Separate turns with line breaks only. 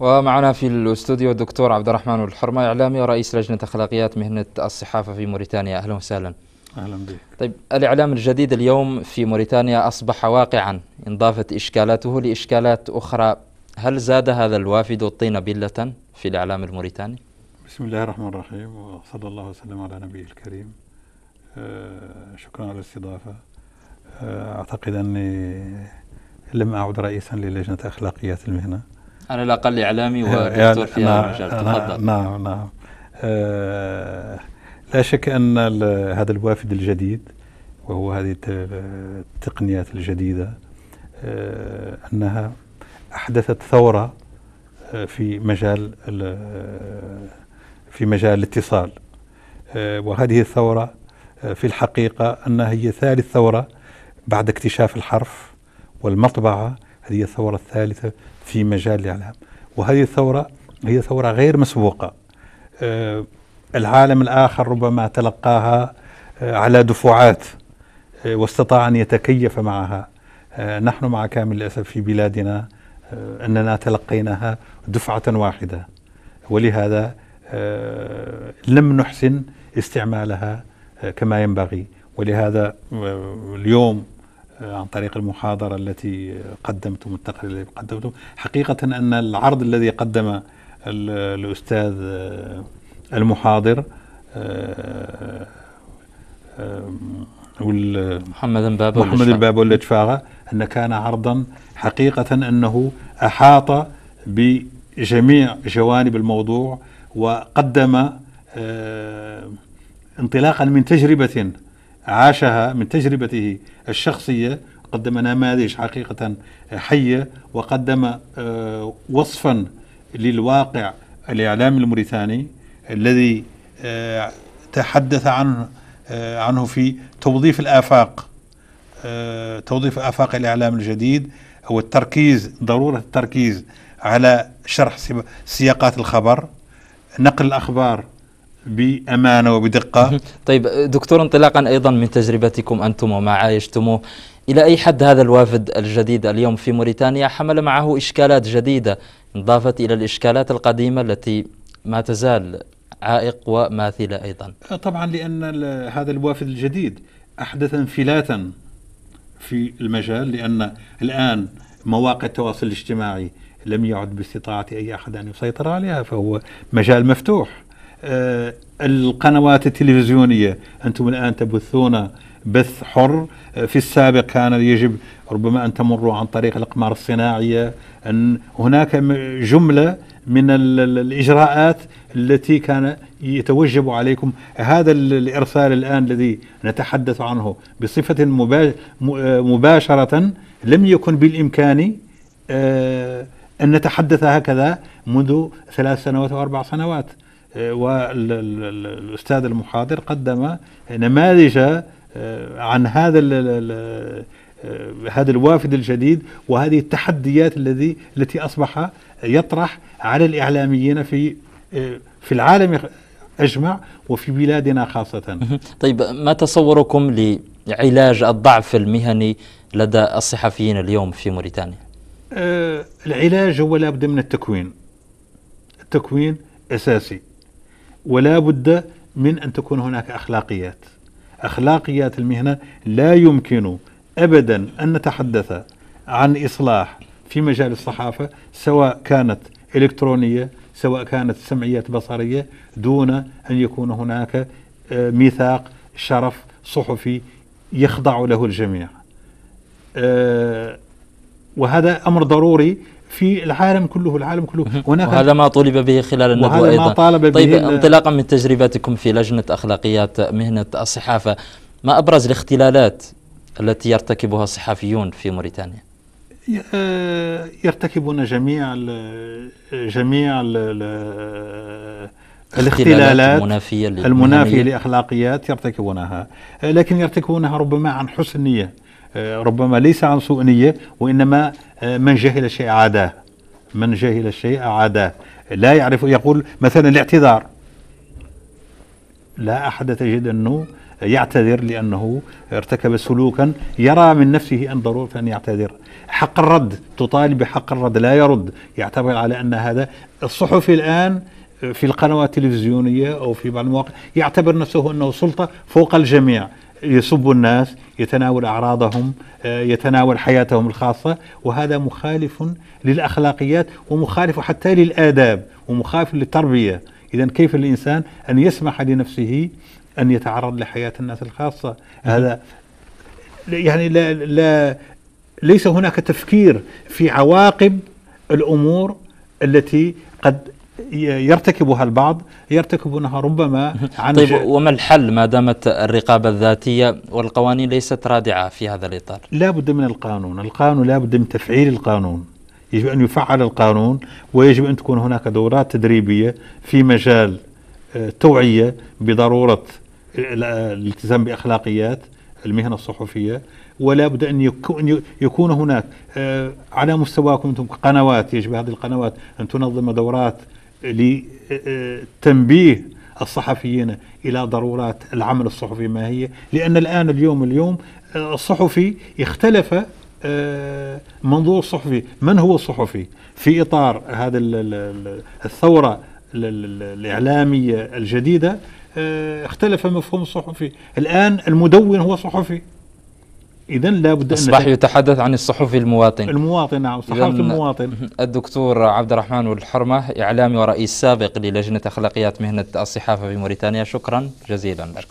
ومعنا في الاستوديو الدكتور عبد الرحمن الحرمة إعلامي ورئيس لجنة أخلاقيات مهنة الصحافة في موريتانيا أهلا وسهلا أهلا بك طيب الإعلام الجديد اليوم في موريتانيا أصبح واقعا انضافت إشكالاته لإشكالات أخرى هل زاد هذا الوافد الطين بلة في الإعلام الموريتاني؟
بسم الله الرحمن الرحيم وصلى الله وسلم على نبيه الكريم آه، شكرا على الاستضافة آه، أعتقد أني لم أعد رئيسا للجنة أخلاقيات المهنة
على الاقل اعلامي ودكتور في هذا المجال تفضل نعم نعم
آه لا شك ان هذا الوافد الجديد وهو هذه التقنيات الجديده آه انها احدثت ثوره آه، في مجال في مجال الاتصال آه، وهذه الثورة آه، في الحقيقة أنها هي ثالث ثورة بعد اكتشاف الحرف والمطبعة هذه الثورة الثالثة في مجال الإعلام وهذه الثورة هي ثورة غير مسبوقة آه، العالم الآخر ربما تلقاها آه، على دفعات آه، واستطاع أن يتكيف معها نحن مع كامل الأسف في بلادنا أننا تلقيناها دفعة واحدة ولهذا لم نحسن استعمالها كما ينبغي ولهذا اليوم آه، عن طريق المحاضرة التي قدمتم التقرير الذي قدمتم حقيقة أن العرض الذي قدم الأستاذ آه، المحاضر آه، محمد الباب محمد الباب والإجفاغة أن كان عرضا حقيقة أنه أحاط بجميع جوانب الموضوع وقدم انطلاقا من تجربة عاشها من تجربته الشخصية قدم نماذج حقيقة آه، حية وقدم آه، وصفا للواقع الإعلامي الموريتاني الذي آه، تحدث عنه عنه في توظيف الآفاق توظيف آفاق الإعلام الجديد أو التركيز ضرورة التركيز على شرح سياقات الخبر نقل الأخبار بأمانة
وبدقة طيب دكتور انطلاقا أيضا من تجربتكم أنتم وما عايشتموه إلى أي حد هذا الوافد الجديد اليوم في موريتانيا حمل معه إشكالات جديدة انضافت إلى الإشكالات القديمة التي ما تزال عائق وماثلة
أيضا طبعا لأن هذا الوافد الجديد أحدث انفلاتا في المجال لأن الآن مواقع التواصل الاجتماعي لم يعد باستطاعة أي أحد أن يسيطر عليها فهو مجال مفتوح آه، القنوات التلفزيونية أنتم الآن تبثون بث حر آه، في السابق كان يجب ربما أن تمروا عن طريق الأقمار الصناعية أن هناك جملة من الإجراءات التي كان يتوجب عليكم هذا الإرسال الآن الذي نتحدث عنه بصفة آه، مباشرة لم يكن بالإمكان أن نتحدث هكذا منذ ثلاث سنوات أو أربع سنوات والاستاذ المحاضر قدم نماذج آه، عن هذا آه، هذا الوافد الجديد وهذه التحديات الذي التي اصبح يطرح على الاعلاميين في آه، في العالم اجمع وفي
بلادنا خاصه. طيب ما تصوركم لعلاج الضعف المهني لدى الصحفيين اليوم في موريتانيا؟
العلاج هو لابد من التكوين. التكوين اساسي. ولا بد من أن تكون هناك أخلاقيات أخلاقيات المهنة لا يمكن أبدا أن نتحدث عن إصلاح في مجال الصحافة سواء كانت إلكترونية سواء كانت سمعيات بصرية دون أن يكون هناك آه، ميثاق شرف صحفي يخضع له الجميع آه، وهذا أمر ضروري في العالم كله العالم كله هناك وهذا
ما طلب به خلال الندوة وهذا أيضا ما طالب طيب به انطلاقا من تجربتكم في لجنة أخلاقيات مهنة الصحافة ما أبرز الاختلالات التي يرتكبها الصحفيون في موريتانيا
آه، يرتكبون جميع الـ جميع الـ الاختلالات المنافية, المنافية لأخلاقيات يرتكبونها لكن يرتكبونها ربما عن حسن نية آه، ربما ليس عن سوء نية وإنما آه، من جهل الشيء عاداه من جهل الشيء عاداه لا يعرف يقول مثلا الاعتذار لا أحد تجد أنه يعتذر لأنه ارتكب سلوكا يرى من نفسه أن ضرورة أن يعتذر حق الرد تطالب بحق الرد لا يرد يعتبر على أن هذا الصحفي الآن آه، في القنوات التلفزيونية أو في بعض المواقع يعتبر نفسه أنه سلطة فوق الجميع يسب الناس يتناول أعراضهم آه، يتناول حياتهم الخاصة وهذا مخالف للأخلاقيات ومخالف حتى للآداب ومخالف للتربية إذا كيف الإنسان أن يسمح لنفسه أن يتعرض لحياة الناس الخاصة هذا يعني لا, لا ليس هناك تفكير في عواقب الأمور التي قد يرتكبها البعض يرتكبونها ربما عن طيب
وما الحل ما دامت الرقابة الذاتية والقوانين ليست رادعة في هذا الإطار
لا بد من القانون القانون لا بد من تفعيل القانون يجب أن يفعل القانون ويجب أن تكون هناك دورات تدريبية في مجال آه، توعية بضرورة الالتزام بأخلاقيات المهنة الصحفية ولا بد أن يكون, يكون هناك آه، على مستواكم أنتم قنوات يجب هذه القنوات أن تنظم دورات لتنبيه الصحفيين الى ضرورات العمل الصحفي ما هي لان الان اليوم اليوم آه، الصحفي اختلف آه، منظور صحفي من هو الصحفي في اطار هذا الثوره الاعلاميه الجديده آه، اختلف مفهوم الصحفي الان المدون هو صحفي اذا لابد ان اصبح
يتحدث عن الصحفي المواطن
المواطن نعم صحفي المواطن الدكتور
عبد الرحمن الحرمه اعلامي ورئيس سابق للجنه اخلاقيات مهنه الصحافه في موريتانيا شكرا جزيلا شكرا.